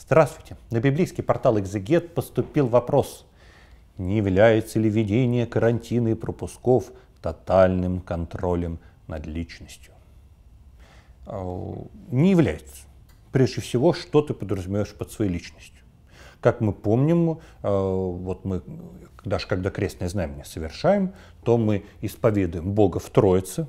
Здравствуйте. На библейский портал «Экзегет» поступил вопрос. Не является ли ведение карантина и пропусков тотальным контролем над личностью? А, не является. Прежде всего, что ты подразумеваешь под своей личностью? Как мы помним, а, вот мы, даже когда крестное знамение совершаем, то мы исповедуем Бога в Троице,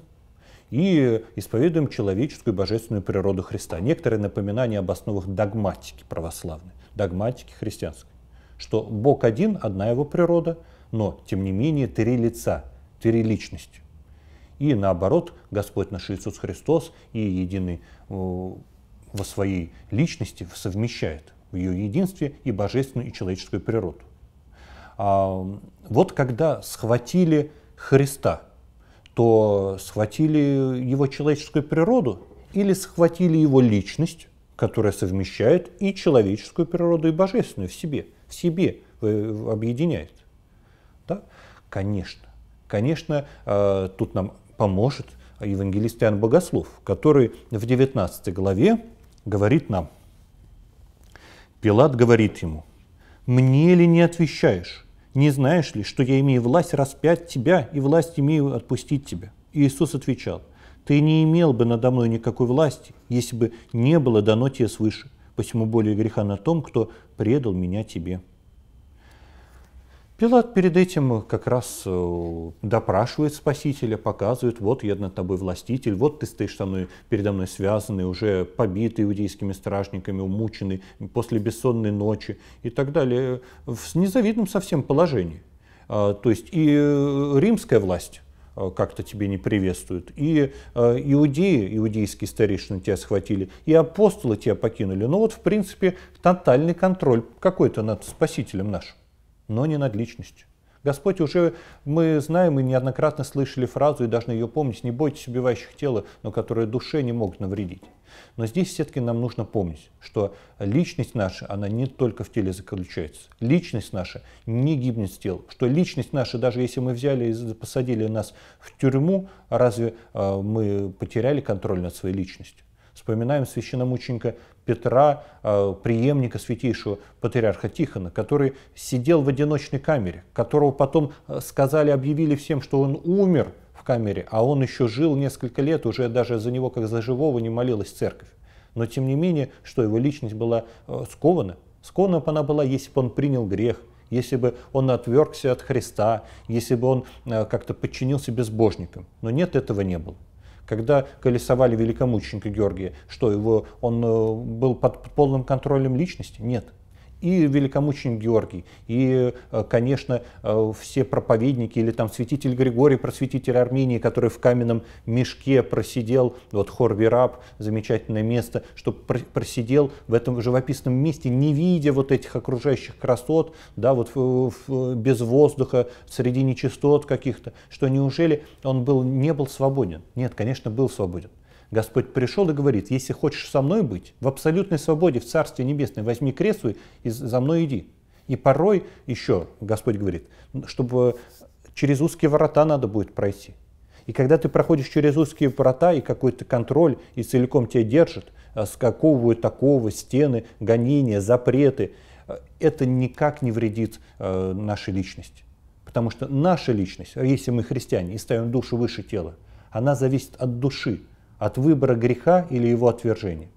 и исповедуем человеческую и божественную природу Христа. Некоторые напоминания об основах догматики православной, догматики христианской, что Бог один, одна его природа, но, тем не менее, три лица, три личности. И наоборот, Господь наш Иисус Христос и единый э, во своей личности совмещает в ее единстве и божественную, и человеческую природу. А, вот когда схватили Христа – то схватили его человеческую природу или схватили его личность, которая совмещает и человеческую природу, и божественную в себе, в себе объединяет. Да? Конечно, конечно, э, тут нам поможет евангелист Иоанн Богослов, который в 19 главе говорит нам, Пилат говорит ему, «Мне ли не отвечаешь? не знаешь ли, что я имею власть распять тебя и власть имею отпустить тебя? Иисус отвечал, ты не имел бы надо мной никакой власти, если бы не было дано тебе свыше, посему более греха на том, кто предал меня тебе. Пилат перед этим э, как раз э, допрашивает спасителя, показывает, вот я над тобой властитель, вот ты стоишь со мной, передо мной связанный, уже побитый иудейскими стражниками, умученный после бессонной ночи и так далее, э, в незавидном совсем положении. А, то есть и римская власть как-то тебе не приветствуют. И иудеи, иудейские старейшины тебя схватили, и апостолы тебя покинули. Но ну вот, в принципе, тотальный контроль какой-то над спасителем нашим но не над личностью. Господь уже, мы знаем и неоднократно слышали фразу и должны ее помнить, не бойтесь убивающих тела, но которые душе не могут навредить. Но здесь все-таки нам нужно помнить, что личность наша, она не только в теле заключается. Личность наша не гибнет с тела. Что личность наша, даже если мы взяли и посадили нас в тюрьму, разве а, мы потеряли контроль над своей личностью? Вспоминаем священномученика Петра, э, преемника святейшего патриарха Тихона, который сидел в одиночной камере, которого потом э, сказали, объявили всем, что он умер в камере, а он еще жил несколько лет, уже даже за него как за живого не молилась церковь. Но тем не менее, что его личность была э, скована, скована бы она была, если бы он принял грех, если бы он отвергся от Христа, если бы он как-то подчинился безбожникам. Но нет, этого не было. Когда колесовали великомученика Георгия, что его, он э, был под полным контролем личности? Нет и великомученик Георгий, и, э, конечно, э, все проповедники, или там святитель Григорий, просветитель Армении, который в каменном мешке просидел, вот хор замечательное место, что просидел в этом живописном месте, не видя вот этих окружающих красот, да, вот без воздуха, среди нечистот каких-то, что неужели он был, не был свободен? Нет, конечно, был свободен. Господь пришел и говорит, если хочешь со мной быть, в абсолютной свободе в Царстве небесном, возьми крест свой и за мной иди. И порой еще Господь говорит, чтобы через узкие ворота надо будет пройти. И когда ты проходишь через узкие ворота, и какой-то контроль, и целиком тебя держит, а сковывают такого, стены, гонения, запреты, это никак не вредит э, нашей личности. Потому что наша личность, если мы христиане и ставим душу выше тела, она зависит от души, от выбора греха или его отвержения.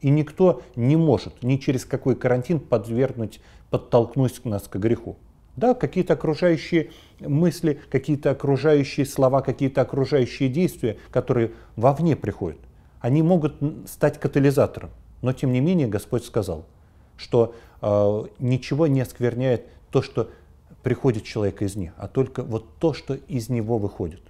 И никто не может ни через какой карантин подвергнуть, подтолкнуть нас к греху. Да, какие-то окружающие мысли, какие-то окружающие слова, какие-то окружающие действия, которые вовне приходят, они могут стать катализатором. Но тем не менее Господь сказал, что э, ничего не оскверняет то, что приходит человек из них, а только вот то, что из него выходит.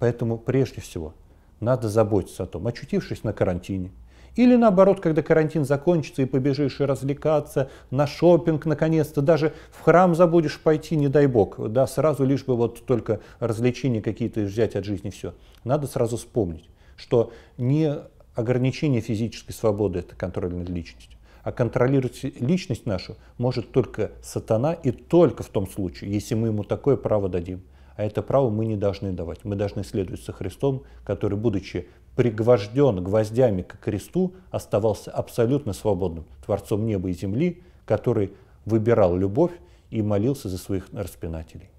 Поэтому прежде всего надо заботиться о том, очутившись на карантине, или наоборот, когда карантин закончится и побежишь и развлекаться, на шопинг наконец-то, даже в храм забудешь пойти, не дай бог, да, сразу лишь бы вот только развлечения какие-то взять от жизни, все. Надо сразу вспомнить, что не ограничение физической свободы – это контроль над личностью, а контролировать личность нашу может только сатана и только в том случае, если мы ему такое право дадим – а это право мы не должны давать. Мы должны следовать со Христом, который, будучи пригвожден гвоздями к кресту, оставался абсолютно свободным Творцом неба и земли, который выбирал любовь и молился за своих распинателей.